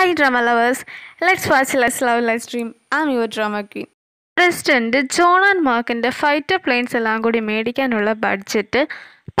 Hi drama lovers, let's watch Let's Love Let's Dream. I'm your drama queen. President John and മാർക്കിൻ്റെ fighter planes എല്ലാം കൂടി മേടിക്കാനുള്ള budget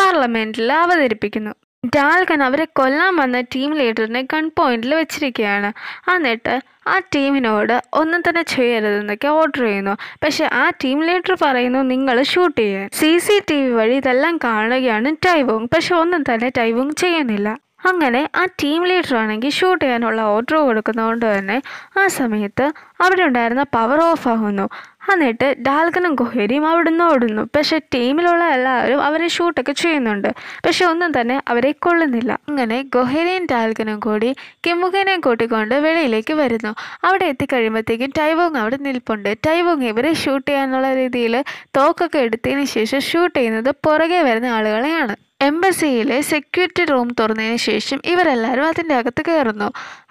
പാർലമെൻറ്റിൽ അവതരിപ്പിക്കുന്നു ഡാൽഗൻ അവരെ കൊല്ലാൻ വന്ന ടീം ലീഡറിനെ ഗൺ പോയിന്റിൽ വെച്ചിരിക്കുകയാണ് എന്നിട്ട് ആ ടീമിനോട് ഒന്നും തന്നെ ചെയ്യരുതെന്നൊക്കെ ഓർഡർ ചെയ്യുന്നു പക്ഷെ ആ ടീം ലീഡർ പറയുന്നു നിങ്ങൾ ഷൂട്ട് ചെയ്യാൻ സി സി ടി വി വഴി ഇതെല്ലാം കാണുകയാണ് ടൈവുങ് പക്ഷെ ഒന്നും തന്നെ ടൈവുങ് ചെയ്യുന്നില്ല അങ്ങനെ ആ ടീം ലീഡർ ആണെങ്കിൽ ഷൂട്ട് ചെയ്യാനുള്ള ഓർഡർ കൊടുക്കുന്നതുകൊണ്ട് തന്നെ ആ സമയത്ത് അവിടെ ഉണ്ടായിരുന്ന പവർ ഓഫ് ആകുന്നു എന്നിട്ട് ഡാൽക്കനും കൊഹരിയും അവിടുന്ന് ഓടുന്നു പക്ഷെ ടീമിലുള്ള എല്ലാവരും അവരെ ഷൂട്ടൊക്കെ ചെയ്യുന്നുണ്ട് പക്ഷെ ഒന്നും തന്നെ അവരെ കൊള്ളുന്നില്ല അങ്ങനെ ഗൊഹരിയും ഡാൽഗനും കൂടി കിമുഖനെയും കൂട്ടിക്കൊണ്ട് വെളിയിലേക്ക് വരുന്നു അവിടെ എത്തിക്കഴിയുമ്പോഴത്തേക്കും ടൈവോങ് അവിടെ നിൽപ്പുണ്ട് ടൈവോങ് ഇവരെ ഷൂട്ട് ചെയ്യാനുള്ള രീതിയിൽ തോക്കൊക്കെ എടുത്തതിന് ശേഷം ഷൂട്ട് ചെയ്യുന്നത് പുറകെ വരുന്ന ആളുകളെയാണ് എംബസിയിലെ സെക്യൂരിറ്റി റൂം തുറന്നതിന് ശേഷം ഇവരെല്ലാവരും അതിൻ്റെ അകത്ത് കയറുന്നു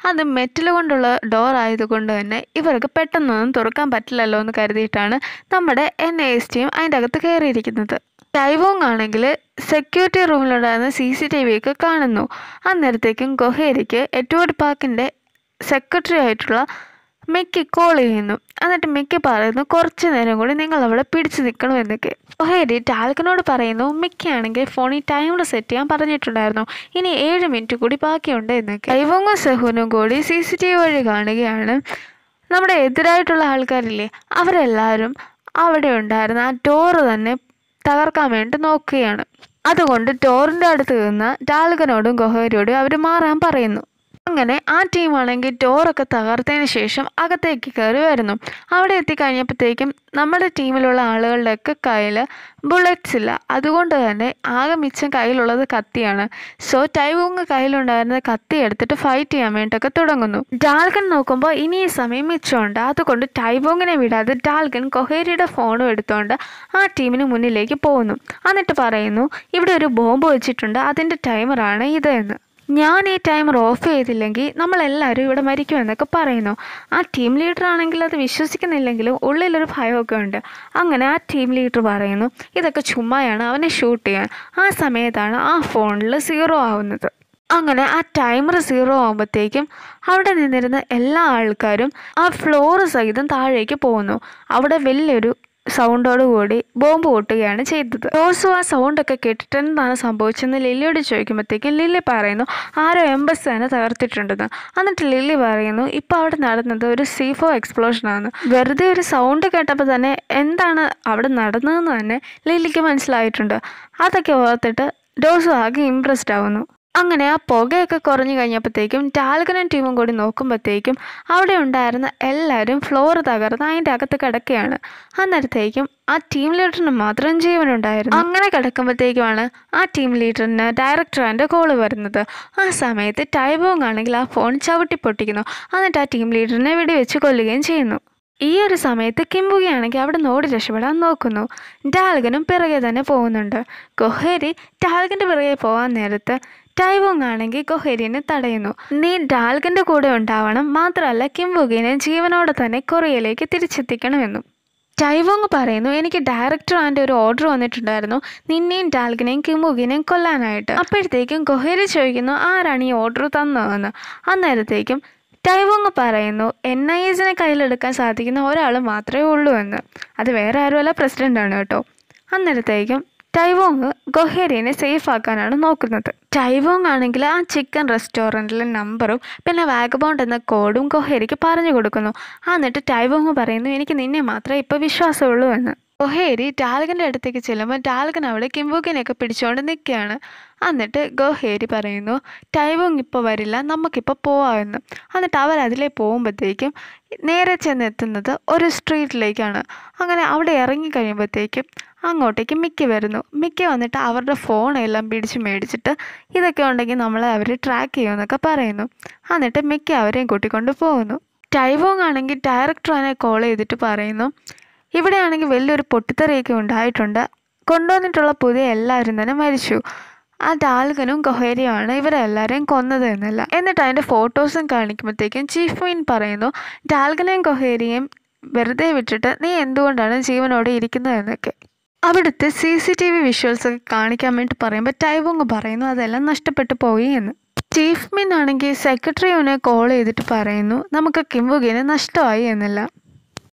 അത് മെറ്റൽ കൊണ്ടുള്ള ഡോർ ആയതുകൊണ്ട് തന്നെ ഇവർക്ക് പെട്ടെന്നൊന്നും തുറക്കാൻ പറ്റില്ലല്ലോ എന്ന് കരുതിയിട്ടാണ് നമ്മുടെ എൻ എസ് ടിയും അതിൻ്റെ അകത്ത് കയറിയിരിക്കുന്നത് ടൈവോങ് ആണെങ്കിൽ സെക്യൂരിറ്റി റൂമിലുണ്ടായിരുന്ന സി സി ടി വിയൊക്കെ കാണുന്നു അന്നേരത്തേക്കും ഗൊഹേരിക്ക് എഡ്വേർഡ് പാർക്കിൻ്റെ സെക്രട്ടറി ആയിട്ടുള്ള മിക്കി കോൾ ചെയ്യുന്നു എന്നിട്ട് മിക്കി പറയുന്നു കുറച്ച് നേരം കൂടി നിങ്ങൾ അവിടെ പിടിച്ചു എന്നൊക്കെ ഒഹേരി ടാൽക്കനോട് പറയുന്നു മിക്കിയാണെങ്കിൽ ഫോണിൽ ടൈമർ സെറ്റ് ചെയ്യാൻ പറഞ്ഞിട്ടുണ്ടായിരുന്നു ഇനി ഏഴ് മിനിറ്റ് കൂടി ബാക്കിയുണ്ട് എന്നൊക്കെ ഐവങ്ങും സഹുനും കൂടി സി സി ടി വി വഴി കാണുകയാണ് നമ്മുടെ എതിരായിട്ടുള്ള ആൾക്കാരില്ലേ അവരെല്ലാവരും അവിടെ ഉണ്ടായിരുന്ന ആ ടോറ് തന്നെ തകർക്കാൻ വേണ്ടി നോക്കുകയാണ് അതുകൊണ്ട് ടോറിൻ്റെ അടുത്ത് നിന്ന് ടാൽകനോടും ഗൊഹേരിയോടും അവർ മാറാൻ പറയുന്നു അങ്ങനെ ആ ടീമാണെങ്കിൽ ഡോറൊക്കെ തകർത്തതിന് ശേഷം അകത്തേക്ക് കയറി വരുന്നു അവിടെ എത്തിക്കഴിഞ്ഞപ്പോഴത്തേക്കും നമ്മുടെ ടീമിലുള്ള ആളുകളുടെയൊക്കെ കയ്യിൽ ബുള്ളറ്റ്സ് ഇല്ല അതുകൊണ്ട് തന്നെ ആകെ മിച്ചം കയ്യിലുള്ളത് കത്തിയാണ് സോ ടൈവുങ് കയ്യിലുണ്ടായിരുന്ന കത്തി എടുത്തിട്ട് ഫൈറ്റ് ചെയ്യാൻ വേണ്ടിയിട്ടൊക്കെ തുടങ്ങുന്നു ഡാൽഗൻ നോക്കുമ്പോൾ ഇനി ഈ സമയം മിച്ചമുണ്ട് അതുകൊണ്ട് ടൈവോങ്ങിനെ വിടാതെ ഡാൽഗൻ കൊഹേരിയുടെ ഫോണും എടുത്തുകൊണ്ട് ആ ടീമിന് മുന്നിലേക്ക് പോകുന്നു എന്നിട്ട് പറയുന്നു ഇവിടെ ഒരു ബോംബ് വെച്ചിട്ടുണ്ട് അതിൻ്റെ ടൈമറാണ് ഇതെന്ന് ഞാൻ ഈ ടൈമർ ഓഫ് ചെയ്തില്ലെങ്കിൽ നമ്മളെല്ലാവരും ഇവിടെ മരിക്കുമെന്നൊക്കെ പറയുന്നു ആ ടീം ലീഡർ ആണെങ്കിൽ അത് വിശ്വസിക്കുന്നില്ലെങ്കിലും ഉള്ളിലൊരു ഭയമൊക്കെ ഉണ്ട് അങ്ങനെ ആ ടീം ലീഡർ പറയുന്നു ഇതൊക്കെ ചുമ്മായാണ് അവനെ ഷൂട്ട് ചെയ്യാൻ ആ സമയത്താണ് ആ ഫോണിൽ സീറോ ആവുന്നത് അങ്ങനെ ആ ടൈമർ സീറോ ആകുമ്പോഴത്തേക്കും അവിടെ നിന്നിരുന്ന എല്ലാ ആൾക്കാരും ആ ഫ്ലോർ സഹിതം താഴേക്ക് പോകുന്നു അവിടെ വലിയൊരു കൂടി ബോംബ് പൊട്ടുകയാണ് ചെയ്തത് റോസു ആ ഒക്കെ കേട്ടിട്ട് എന്താണ് സംഭവിച്ചെന്ന് ലില്ലിയോട് ചോദിക്കുമ്പോഴത്തേക്കും ലില്ലി പറയുന്നു ആരോ എംബസ് തന്നെ തകർത്തിട്ടുണ്ടെന്ന് എന്നിട്ട് ലില്ലി പറയുന്നു ഇപ്പൊ അവിടെ നടന്നത് ഒരു സീഫോ എക്സ്പ്ലോഷൻ ആണ് വെറുതെ ഒരു സൗണ്ട് കേട്ടപ്പോൾ തന്നെ എന്താണ് അവിടെ നടന്നതെന്ന് തന്നെ ലില്ലിക്ക് മനസ്സിലായിട്ടുണ്ട് അതൊക്കെ ഓർത്തിട്ട് ഡോസു ആകെ ഇമ്പ്രസ്ഡ് ആവുന്നു അങ്ങനെ ആ പുകയൊക്കെ കുറഞ്ഞു കഴിഞ്ഞപ്പോഴത്തേക്കും ടാൽഗനും ടീമും കൂടി നോക്കുമ്പോഴത്തേക്കും അവിടെ ഉണ്ടായിരുന്ന എല്ലാവരും ഫ്ലോർ തകർന്ന് അതിൻ്റെ അകത്ത് കിടക്കുകയാണ് അന്നേരത്തേക്കും ആ ടീം ലീഡറിന് മാത്രം ജീവനുണ്ടായിരുന്നു അങ്ങനെ കിടക്കുമ്പോഴത്തേക്കുമാണ് ആ ടീം ലീഡറിന് ഡയറക്ടറിൻ്റെ കോൾ വരുന്നത് ആ സമയത്ത് ടൈബോങ് ആണെങ്കിൽ ആ ഫോൺ ചവിട്ടി പൊട്ടിക്കുന്നു എന്നിട്ട് ആ ടീം ലീഡറിനെ വെടിവെച്ച് കൊല്ലുകയും ചെയ്യുന്നു ഈ ഒരു സമയത്ത് കിംബുകയാണെങ്കിൽ അവിടെ നിന്ന് ഓടി രക്ഷപ്പെടാൻ നോക്കുന്നു ഡാൽഗനും പിറകെ തന്നെ പോകുന്നുണ്ട് കൊഹേരി ഡാൽഗൻ്റെ പിറകെ പോകാൻ നേരത്ത് ടൈവോങ് ആണെങ്കിൽ കൊഹെരിനെ തടയുന്നു നീ ഡാൽഗിന്റെ കൂടെ ഉണ്ടാവണം മാത്രമല്ല കിംബുഗിനെ ജീവനോടെ തന്നെ കൊറിയയിലേക്ക് തിരിച്ചെത്തിക്കണമെന്നും ടൈവോങ് പറയുന്നു എനിക്ക് ഡയറക്ടർ ആൻ്റെ ഒരു ഓർഡർ വന്നിട്ടുണ്ടായിരുന്നു നിന്നെയും ഡാൽഗിനെയും കിമുകിനെയും കൊല്ലാനായിട്ട് അപ്പോഴത്തേക്കും ഗൊഹേരി ചോദിക്കുന്നു ആരാണ് ഈ ഓർഡർ തന്നതെന്ന് അന്നേരത്തേക്കും ടൈവോങ് പറയുന്നു എൻ ഐ എസിനെ കയ്യിലെടുക്കാൻ സാധിക്കുന്ന ഒരാൾ മാത്രമേ ഉള്ളൂ എന്ന് അത് വേറെ ആരുമല്ല പ്രസിഡൻ്റാണ് കേട്ടോ അന്നേരത്തേക്കും ടൈവോങ് ഗൊഹേരിയനെ സേഫ് ആക്കാനാണ് നോക്കുന്നത് ടൈവോങ് ആണെങ്കിൽ ആ ചിക്കൻ റെസ്റ്റോറൻറ്റിലെ നമ്പറും പിന്നെ വാഗബോണ്ട് എന്ന കോഡും ഗൊഹേരിക്ക് പറഞ്ഞു കൊടുക്കുന്നു എന്നിട്ട് ടൈവോങ് പറയുന്നു എനിക്ക് നിന്നെ മാത്രമേ ഇപ്പോൾ വിശ്വാസമുള്ളൂ എന്ന് ഗൊഹേരി ടാൽഗൻ്റെ അടുത്തേക്ക് ചെല്ലുമ്പോൾ ടാൽഗൻ അവിടെ കിംബുക്കിനെയൊക്കെ പിടിച്ചുകൊണ്ട് നിൽക്കുകയാണ് എന്നിട്ട് ഗൊഹേരി പറയുന്നു ടൈവോങ് ഇപ്പോൾ വരില്ല നമുക്കിപ്പോൾ പോവാമെന്ന് എന്നിട്ട് അവർ അതിലേ പോകുമ്പോഴത്തേക്കും നേരെ ചെന്നെത്തുന്നത് ഒരു സ്ട്രീറ്റിലേക്കാണ് അങ്ങനെ അവിടെ ഇറങ്ങി കഴിയുമ്പോഴത്തേക്കും അങ്ങോട്ടേക്ക് മിക്ക വരുന്നു മിക്ക വന്നിട്ട് അവരുടെ ഫോണെല്ലാം പിടിച്ച് മേടിച്ചിട്ട് ഇതൊക്കെ ഉണ്ടെങ്കിൽ നമ്മളെ അവർ ട്രാക്ക് ചെയ്യുമെന്നൊക്കെ പറയുന്നു എന്നിട്ട് മിക്ക അവരെയും കൂട്ടിക്കൊണ്ട് പോകുന്നു ടൈവോങ് ആണെങ്കിൽ ഡയറക്ടറിനെ കോൾ ചെയ്തിട്ട് പറയുന്നു ഇവിടെയാണെങ്കിൽ വലിയൊരു പൊട്ടിത്തെറിയൊക്കെ ഉണ്ടായിട്ടുണ്ട് കൊണ്ടുവന്നിട്ടുള്ള പുതിയ എല്ലാവരും തന്നെ മരിച്ചു ആ ഡാൽഗനും കൊഹേരിയുമാണ് ഇവരെല്ലാവരെയും കൊന്നത് എന്നല്ല എന്നിട്ട് അതിൻ്റെ ഫോട്ടോസും കാണിക്കുമ്പോഴത്തേക്കും ചീഫ് മീൻ പറയുന്നു ഡാൽഗനെയും ഗൊഹേരിയും വെറുതെ വിട്ടിട്ട് നീ എന്തുകൊണ്ടാണ് ജീവനോടെ ഇരിക്കുന്നതെന്നൊക്കെ അവിടുത്തെ സി സി ടി വി ഒക്കെ കാണിക്കാൻ വേണ്ടി പറയുമ്പോൾ ടൈവോങ് പറയുന്നു അതെല്ലാം നഷ്ടപ്പെട്ടു പോയി എന്ന് ചീഫ് മിൻ ആണെങ്കിൽ സെക്രട്ടറി ഒന്നെ കോൾ ചെയ്തിട്ട് പറയുന്നു നമുക്ക് കിംബുകിനെ നഷ്ടമായി എന്നല്ല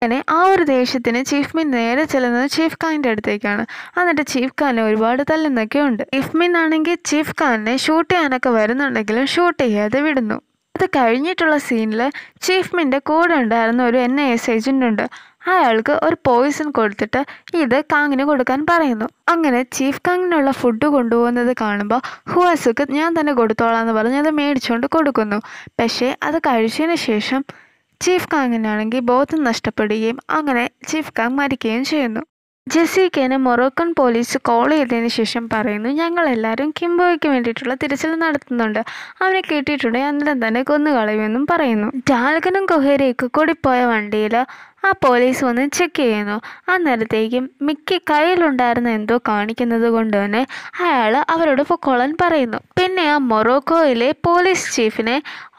അങ്ങനെ ആ ഒരു ദേഷ്യത്തിന് ചീഫ് മിൻ നേരെ ചെല്ലുന്നത് ചീഫ് ഖാൻ്റെ അടുത്തേക്കാണ് എന്നിട്ട് ചീഫ് ഖാനെ ഒരുപാട് തല്ലുന്നൊക്കെ ഉണ്ട് ചീഫ് മിൻ ആണെങ്കിൽ ചീഫ് ഖാനെ ഷൂട്ട് ചെയ്യാനൊക്കെ വരുന്നുണ്ടെങ്കിലും ഷൂട്ട് ചെയ്യാതെ വിടുന്നു അത് കഴിഞ്ഞിട്ടുള്ള സീനിൽ ചീഫ് മിൻ്റെ കൂടെ ഉണ്ടായിരുന്ന ഒരു എൻ ഐ എസ് ഏജൻ്റ് ഉണ്ട് അയാൾക്ക് ഒരു പോയിസൺ കൊടുത്തിട്ട് ഇത് കാങ്ങിന് കൊടുക്കാൻ പറയുന്നു അങ്ങനെ ചീഫ് കാങ്ങിനുള്ള ഫുഡ് കൊണ്ടുപോകുന്നത് കാണുമ്പോൾ ഹുവാസുക്ക് ഞാൻ തന്നെ കൊടുത്തോളാം എന്ന് പറഞ്ഞ് അത് മേടിച്ചുകൊണ്ട് കൊടുക്കുന്നു പക്ഷേ അത് കഴിച്ചതിന് ശേഷം ചീഫ് കാങ്ങിനാണെങ്കിൽ ബോധം നഷ്ടപ്പെടുകയും അങ്ങനെ ചീഫ് കാങ് മരിക്കുകയും ചെയ്യുന്നു ജെസീക്കേനെ മൊറോക്കൻ പോലീസ് കോൾ ചെയ്തതിന് ശേഷം പറയുന്നു ഞങ്ങൾ എല്ലാവരും കിംബോയ്ക്ക് വേണ്ടിയിട്ടുള്ള തിരച്ചിൽ നടത്തുന്നുണ്ട് അവനെ കിട്ടിയിട്ടുണ്ടെങ്കിൽ അന്നേരം തന്നെ കൊന്നുകളയുമെന്നും പറയുന്നു ഡാൽഗനും കൊഹേരയൊക്കെ കൂടി പോയ വണ്ടിയിൽ ആ പോലീസ് വന്ന് ചെക്ക് ചെയ്യുന്നു അന്നേരത്തേക്കും മിക്ക കയ്യിലുണ്ടായിരുന്ന എന്തോ കാണിക്കുന്നത് കൊണ്ട് തന്നെ അയാൾ അവരോട് പൊക്കോളാൻ പറയുന്നു പിന്നെ ആ മൊറോക്കോയിലെ പോലീസ് ചീഫിനെ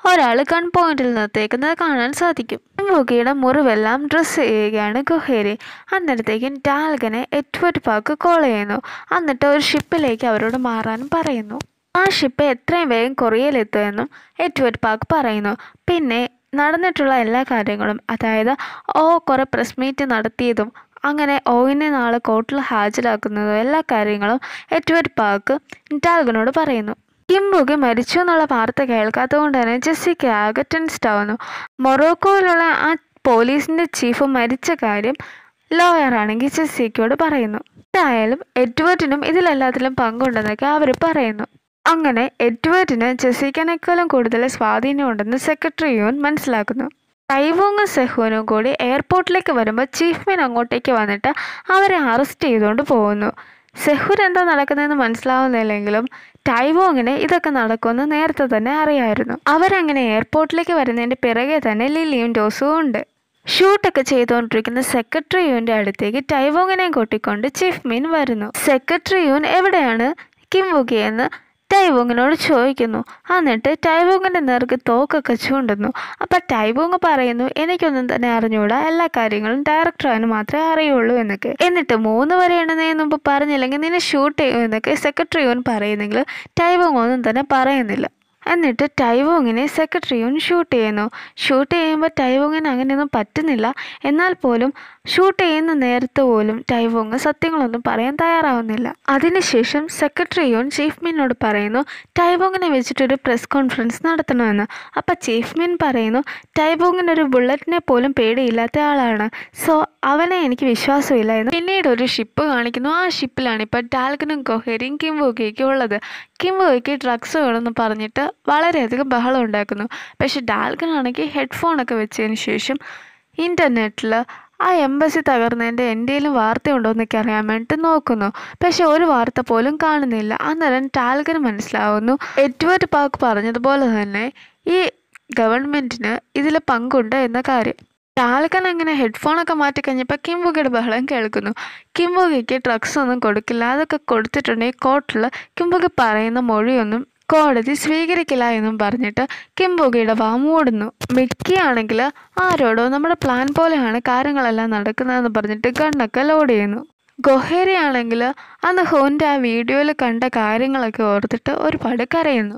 ഒരാൾ ഗൺ പോയിന്റിൽ നിർത്തേക്കുന്നത് കാണാൻ സാധിക്കും മുഖിയുടെ മുറിവെല്ലാം ഡ്രസ്സ് ചെയ്യുകയാണ് ഗുഹേരി അന്നേരത്തേക്കും ടാൽഗനെ എറ്റ്വറ്റ് പാക്ക് കോൾ ചെയ്യുന്നു എന്നിട്ട് ഒരു ഷിപ്പിലേക്ക് അവരോട് മാറാൻ പറയുന്നു ആ ഷിപ്പ് എത്രയും വേഗം കൊറിയയിലെത്തുമെന്നും എറ്റ്വറ്റ് പാക്ക് പറയുന്നു പിന്നെ നടന്നിട്ടുള്ള എല്ലാ കാര്യങ്ങളും അതായത് ഓ കുറെ പ്രസ് മീറ്റ് നടത്തിയതും അങ്ങനെ ഓയിനെ നാളെ കോർട്ടിൽ ഹാജരാക്കുന്നതും എല്ലാ കാര്യങ്ങളും എറ്റ്വേർഡ് പാർക്ക് ഡാൽഗനോട് പറയുന്നു കിംബുകി മരിച്ചു എന്നുള്ള വാർത്ത കൊണ്ട് തന്നെ ജെസ്സിക്ക് ആകെ ടെൻസ്ഡ് മൊറോക്കോയിലുള്ള ആ പോലീസിൻ്റെ ചീഫ് മരിച്ച കാര്യം ലോയർ ആണെങ്കിൽ ജെസ്സിക്കോട് പറയുന്നു എന്തായാലും എഡ്വേർഡിനും ഇതിലെല്ലാത്തിലും പങ്കുണ്ടെന്നൊക്കെ അവർ പറയുന്നു അങ്ങനെ എഡ്വേർഡിന് ജസീക്കനേക്കാളും കൂടുതൽ സ്വാധീനമുണ്ടെന്ന് സെക്രട്ടറി യൂൻ മനസ്സിലാക്കുന്നു ടൈവോങ്ങും സെഹോനും കൂടി എയർപോർട്ടിലേക്ക് വരുമ്പോൾ ചീഫ്മാൻ അങ്ങോട്ടേക്ക് വന്നിട്ട് അവരെ അറസ്റ്റ് ചെയ്തുകൊണ്ട് പോകുന്നു സെഹൂൻ എന്താ നടക്കുന്നതെന്ന് മനസ്സിലാവുന്നില്ലെങ്കിലും ടൈവോങ്ങിന് ഇതൊക്കെ നടക്കുമെന്ന് നേരത്തെ തന്നെ അറിയായിരുന്നു അവരങ്ങനെ എയർപോർട്ടിലേക്ക് വരുന്നതിൻ്റെ പിറകെ തന്നെ ലില്ലിയും ഡോസും ഉണ്ട് ഷൂട്ടൊക്കെ ചെയ്തുകൊണ്ടിരിക്കുന്ന സെക്രട്ടറി യൂൻ്റെ അടുത്തേക്ക് ടൈവോങ്ങിനെയും കൂട്ടിക്കൊണ്ട് ചീഫ് മീൻ വരുന്നു സെക്രട്ടറി യൂൻ എവിടെയാണ് കിംവുകിയെന്ന് ടൈബോങ്ങിനോട് ചോദിക്കുന്നു എന്നിട്ട് ടൈബോങ്ങിൻ്റെ നേർക്ക് തോക്കൊക്കെ ചൂണ്ടുന്നു അപ്പം ടൈബോങ് പറയുന്നു എനിക്കൊന്നും തന്നെ അറിഞ്ഞുകൂടാ എല്ലാ കാര്യങ്ങളും ഡയറക്ടറാണ് മാത്രമേ അറിയുള്ളൂ എന്നൊക്കെ എന്നിട്ട് മൂന്ന് വരെയാണെന്ന് മുമ്പ് പറഞ്ഞില്ലെങ്കിൽ നിന്നെ ഷൂട്ട് ചെയ്യുമെന്നൊക്കെ സെക്രട്ടറി ഒന്ന് പറയുന്നെങ്കിൽ ടൈബോങ് ഒന്നും തന്നെ പറയുന്നില്ല എന്നിട്ട് ടൈവോങ്ങിനെ സെക്രട്ടറിയും ഷൂട്ട് ചെയ്യുന്നു ഷൂട്ട് ചെയ്യുമ്പോൾ ടൈവോങ്ങിന് അങ്ങനെയൊന്നും പറ്റുന്നില്ല എന്നാൽ പോലും ഷൂട്ട് ചെയ്യുന്ന നേരത്ത് പോലും ടൈവോങ് സത്യങ്ങളൊന്നും പറയാൻ തയ്യാറാവുന്നില്ല അതിനുശേഷം സെക്രട്ടറിയും ചീഫ് മീനോട് പറയുന്നു ടൈവോങ്ങിനെ വെച്ചിട്ടൊരു പ്രസ് കോൺഫറൻസ് നടത്തണമെന്ന് അപ്പോൾ ചീഫ് മീൻ പറയുന്നു ടൈവോങ്ങിനൊരു ബുള്ളറ്റിനെ പോലും പേടിയില്ലാത്ത ആളാണ് സോ അവനെ എനിക്ക് വിശ്വാസമില്ല പിന്നീട് ഒരു ഷിപ്പ് കാണിക്കുന്നു ആ ഷിപ്പിലാണ് ഇപ്പോൾ ടാൽക്കിനും കൊഹേരിയും കിംബോക്കിയൊക്കെ ഉള്ളത് കിംബോയ്ക്ക് ഡ്രഗ്സ് വേണമെന്ന് പറഞ്ഞിട്ട് വളരെയധികം ബഹളം ഉണ്ടാക്കുന്നു പക്ഷേ ഡാൽക്കനാണെങ്കിൽ ഹെഡ്ഫോണൊക്കെ വെച്ചതിന് ശേഷം ഇൻ്റർനെറ്റിൽ ആ എംബസി തകർന്നതിൻ്റെ എന്തെങ്കിലും ഉണ്ടോ എന്നൊക്കെ അറിയാൻ വേണ്ടിയിട്ട് നോക്കുന്നു പക്ഷെ ഒരു വാർത്ത പോലും കാണുന്നില്ല അന്നേരം ടാൽകന് മനസ്സിലാവുന്നു എഡ്വേർഡ് പാക്ക് പറഞ്ഞതുപോലെ തന്നെ ഈ ഗവൺമെൻറ്റിന് ഇതിൽ പങ്കുണ്ട് എന്ന കാര്യം ലാലക്കൻ അങ്ങനെ ഹെഡ്ഫോണൊക്കെ മാറ്റി കഴിഞ്ഞപ്പോൾ കിംബുകയുടെ ബഹളം കേൾക്കുന്നു കിംബുകയ്ക്ക് ഡ്രഗ്സ് ഒന്നും കൊടുക്കില്ല അതൊക്കെ കൊടുത്തിട്ടുണ്ടെങ്കിൽ കോർട്ടിൽ കിംബുക പറയുന്ന മൊഴിയൊന്നും കോടതി സ്വീകരിക്കില്ല എന്നും പറഞ്ഞിട്ട് കിംബുകയുടെ വാ മൂടുന്നു മിക്കിയാണെങ്കിൽ ആരോടോ നമ്മുടെ പ്ലാൻ പോലെയാണ് കാര്യങ്ങളെല്ലാം നടക്കുന്നതെന്ന് പറഞ്ഞിട്ട് കണ്ണൊക്കെ ലോഡ് ചെയ്യുന്നു ഗൊഹേരിയാണെങ്കിൽ ആണെങ്കിൽ അന്ന് ഹോൻ്റെ ആ വീഡിയോയിൽ കണ്ട കാര്യങ്ങളൊക്കെ ഓർത്തിട്ട് ഒരുപാട് കരയുന്നു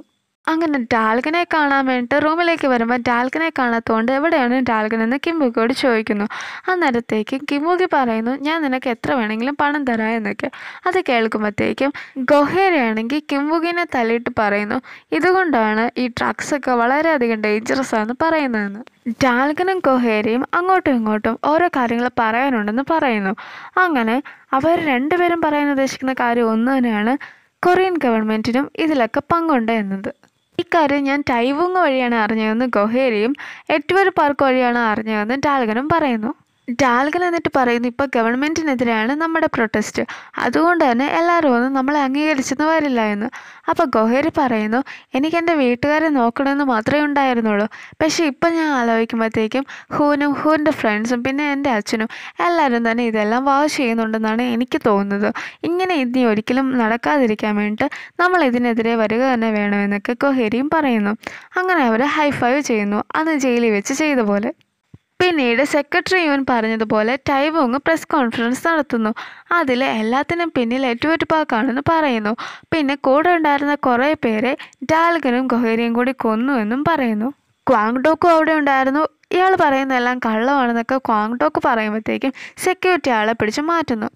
അങ്ങനെ ഡാൽഗനെ കാണാൻ വേണ്ടിയിട്ട് റൂമിലേക്ക് വരുമ്പോൾ ഡാൽഗനെ കാണാത്തതുകൊണ്ട് എവിടെയാണ് ഡാൽഗൻ എന്ന് കിംബുക്കിയോട് ചോദിക്കുന്നു അന്നേരത്തേക്കും കിംബുക്കി പറയുന്നു ഞാൻ നിനക്ക് എത്ര വേണമെങ്കിലും പണം തരാം എന്നൊക്കെ അത് കേൾക്കുമ്പോഴത്തേക്കും ഗൊഹേരയാണെങ്കിൽ കിംബുക്കിനെ തലയിട്ട് പറയുന്നു ഇതുകൊണ്ടാണ് ഈ ഒക്കെ വളരെയധികം ഡേഞ്ചറസ് ആണെന്ന് പറയുന്നതെന്ന് ഡാൽഗനും കൊഹേരയും അങ്ങോട്ടും ഇങ്ങോട്ടും ഓരോ കാര്യങ്ങൾ പറയാനുണ്ടെന്ന് പറയുന്നു അങ്ങനെ അവർ രണ്ടുപേരും പറയാൻ ഉദ്ദേശിക്കുന്ന കാര്യം ഒന്ന് തന്നെയാണ് കൊറിയൻ ഗവൺമെൻറ്റിനും ഇതിലൊക്കെ പങ്കുണ്ട് എന്നത് ഇക്കാര്യം ഞാൻ ടൈവുങ് വഴിയാണ് അറിഞ്ഞതെന്ന് ഗൊഹേരയും എറ്റ്വർ പാർക്ക് വഴിയാണ് അറിഞ്ഞതെന്ന് ടാൽഗനും പറയുന്നു ഡാൽഗൻ എന്നിട്ട് പറയുന്നു ഇപ്പോൾ ഗവൺമെൻറ്റിനെതിരെയാണ് നമ്മുടെ പ്രൊട്ടസ്റ്റ് അതുകൊണ്ട് തന്നെ എല്ലാവരും ഒന്നും നമ്മളെ അംഗീകരിച്ചെന്ന് വരില്ല എന്ന് അപ്പോൾ ഗൊഹേർ പറയുന്നു എനിക്ക് എൻ്റെ വീട്ടുകാരെ നോക്കണമെന്ന് മാത്രമേ ഉണ്ടായിരുന്നുള്ളൂ പക്ഷേ ഇപ്പം ഞാൻ ആലോചിക്കുമ്പോഴത്തേക്കും ഹൂനും ഹൂൻ്റെ ഫ്രണ്ട്സും പിന്നെ എൻ്റെ അച്ഛനും എല്ലാവരും തന്നെ ഇതെല്ലാം വാഷ് ചെയ്യുന്നുണ്ടെന്നാണ് എനിക്ക് തോന്നുന്നത് ഇങ്ങനെ ഇനി ഒരിക്കലും നടക്കാതിരിക്കാൻ വേണ്ടിയിട്ട് നമ്മൾ ഇതിനെതിരെ വരിക തന്നെ വേണമെന്നൊക്കെ ഗൊഹേരിയും പറയുന്നു അങ്ങനെ അവർ ഹൈഫൈവ് ചെയ്യുന്നു അന്ന് ജയിലിൽ വെച്ച് ചെയ്ത പോലെ പിന്നീട് സെക്രട്ടറി യുവൻ പറഞ്ഞതുപോലെ ടൈവോങ് പ്രസ് കോൺഫറൻസ് നടത്തുന്നു അതിൽ എല്ലാത്തിനും പിന്നിൽ എറ്റുവറ്റ് പാക്കാണെന്ന് പറയുന്നു പിന്നെ കൂടെ ഉണ്ടായിരുന്ന കുറേ പേരെ ഡാൽഗനും ഗൊഹേരിയും കൂടി കൊന്നു എന്നും പറയുന്നു ക്വാങ്ഡോക്കും അവിടെ ഉണ്ടായിരുന്നു ഇയാൾ പറയുന്നതെല്ലാം കള്ളമാണെന്നൊക്കെ ക്വാങ്ഡോക്ക് പറയുമ്പോഴത്തേക്കും സെക്യൂരിറ്റി ആളെ പിടിച്ച് മാറ്റുന്നു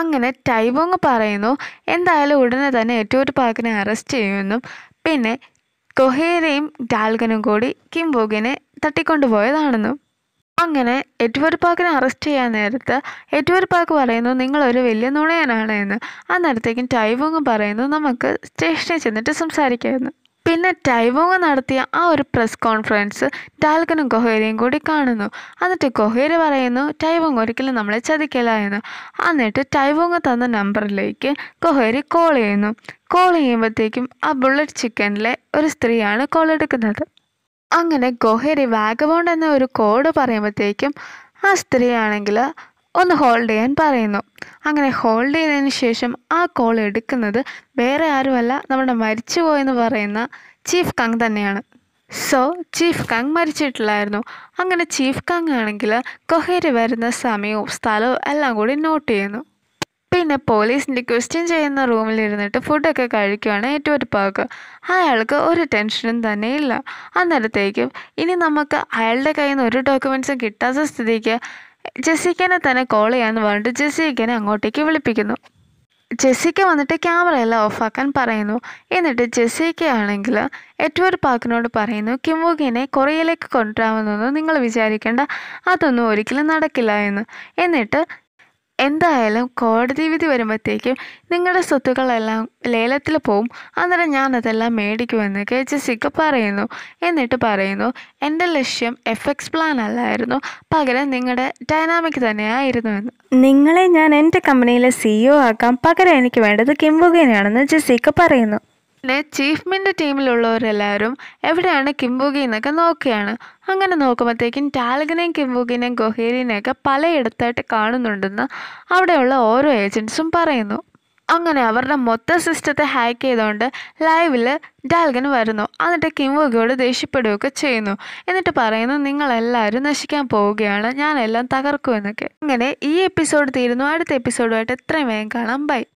അങ്ങനെ ടൈവോങ് പറയുന്നു എന്തായാലും ഉടനെ തന്നെ എറ്റുവറ്റ് പാക്കിനെ അറസ്റ്റ് ചെയ്യുമെന്നും പിന്നെ കൊഹേരയും ഡാൽഗനും കൂടി കിംബോഗിനെ തട്ടിക്കൊണ്ടുപോയതാണെന്നും അങ്ങനെ പാക്കിനെ അറസ്റ്റ് ചെയ്യാൻ നേരത്ത് പാക്ക് പറയുന്നു നിങ്ങളൊരു വലിയ നുണയനാണ് എന്ന് ആ നേരത്തേക്കും ടൈവോങ് പറയുന്നു നമുക്ക് സ്റ്റേഷനിൽ ചെന്നിട്ട് സംസാരിക്കാമെന്ന് പിന്നെ ടൈവോങ് നടത്തിയ ആ ഒരു പ്രസ് കോൺഫറൻസ് ഡാൽഗനും കൊഹേരയും കൂടി കാണുന്നു എന്നിട്ട് കൊഹേര പറയുന്നു ടൈവോങ് ഒരിക്കലും നമ്മളെ ചതിക്കില്ല എന്ന് എന്നിട്ട് ടൈവോങ് തന്ന നമ്പറിലേക്ക് ഗൊഹേരി കോൾ ചെയ്യുന്നു കോൾ ചെയ്യുമ്പോഴത്തേക്കും ആ ബുള്ളറ്റ് ചിക്കനിലെ ഒരു സ്ത്രീയാണ് കോൾ എടുക്കുന്നത് അങ്ങനെ ഗോഹരി വാഗബോണ്ട് എന്ന ഒരു കോഡ് പറയുമ്പോഴത്തേക്കും ആ സ്ത്രീയാണെങ്കിൽ ഒന്ന് ഹോൾഡ് ചെയ്യാൻ പറയുന്നു അങ്ങനെ ഹോൾഡ് ചെയ്തതിന് ശേഷം ആ കോൾ എടുക്കുന്നത് വേറെ ആരുമല്ല നമ്മുടെ മരിച്ചുപോയെന്ന് പറയുന്ന ചീഫ് കങ് തന്നെയാണ് സോ ചീഫ് കങ് മരിച്ചിട്ടില്ലായിരുന്നു അങ്ങനെ ചീഫ് കങ് ആണെങ്കിൽ കൊഹേരി വരുന്ന സമയവും സ്ഥലവും എല്ലാം കൂടി നോട്ട് ചെയ്യുന്നു പിന്നെ പോലീസിൻ്റെ ക്വസ്റ്റ്യൻ ചെയ്യുന്ന റൂമിലിരുന്നിട്ട് ഫുഡൊക്കെ കഴിക്കുവാണ് ഏറ്റവും ഒരു പാക്ക് അയാൾക്ക് ഒരു ടെൻഷനും തന്നെ ഇല്ല അന്നേരത്തേക്കും ഇനി നമുക്ക് അയാളുടെ കയ്യിൽ നിന്ന് ഒരു ഡോക്യുമെൻറ്റ്സും കിട്ടാത്ത സ്ഥിതിക്ക് ജെസിക്കനെ തന്നെ കോൾ ചെയ്യാമെന്ന് പറഞ്ഞിട്ട് ജെസിക്കനെ അങ്ങോട്ടേക്ക് വിളിപ്പിക്കുന്നു ജെസിക്ക വന്നിട്ട് ക്യാമറയെല്ലാം ഓഫാക്കാൻ പറയുന്നു എന്നിട്ട് ജെസിക്ക ആണെങ്കിൽ എറ്റ്വർ പാക്കിനോട് പറയുന്നു കിമുകിനെ കൊറിയയിലേക്ക് കൊണ്ടുവരാമെന്നൊന്നും നിങ്ങൾ വിചാരിക്കേണ്ട അതൊന്നും ഒരിക്കലും നടക്കില്ല എന്ന് എന്നിട്ട് എന്തായാലും കോടതി വിധി വരുമ്പോഴത്തേക്കും നിങ്ങളുടെ സ്വത്തുക്കളെല്ലാം ലേലത്തിൽ പോവും അന്നേരം അതെല്ലാം മേടിക്കുമെന്ന് കെ സിക്ക് പറയുന്നു എന്നിട്ട് പറയുന്നു എൻ്റെ ലക്ഷ്യം എഫ് എക്സ് പ്ലാൻ അല്ലായിരുന്നു പകരം നിങ്ങളുടെ ഡൈനാമിക് തന്നെയായിരുന്നു എന്ന് നിങ്ങളെ ഞാൻ എൻ്റെ കമ്പനിയിലെ സിഇഒ e ആക്കാം പകരം എനിക്ക് വേണ്ടത് കിംബുകേനെയാണെന്ന് ജെസിക്ക് പറയുന്നു പിന്നെ ചീഫ് മിൻ്റെ ടീമിലുള്ളവരെല്ലാവരും എവിടെയാണ് കിംബുകി എന്നൊക്കെ നോക്കുകയാണ് അങ്ങനെ നോക്കുമ്പോഴത്തേക്കും ടാലഗിനെയും കിംബുകിനെയും ഗൊഹേരിനെയൊക്കെ പലയിടത്തായിട്ട് കാണുന്നുണ്ടെന്ന് അവിടെയുള്ള ഓരോ ഏജൻസും പറയുന്നു അങ്ങനെ അവരുടെ മൊത്തം സിസ്റ്റത്തെ ഹാക്ക് ചെയ്തുകൊണ്ട് ലൈവിൽ ഡാൽഗൻ വരുന്നു എന്നിട്ട് കിംവുകയോട് ദേഷ്യപ്പെടുകയൊക്കെ ചെയ്യുന്നു എന്നിട്ട് പറയുന്നു നിങ്ങളെല്ലാവരും നശിക്കാൻ പോവുകയാണ് ഞാനെല്ലാം തകർക്കുമെന്നൊക്കെ അങ്ങനെ ഈ എപ്പിസോഡ് തീരുന്നു അടുത്ത എപ്പിസോഡുമായിട്ട് എത്രയും വേഗം കാണാം ബൈ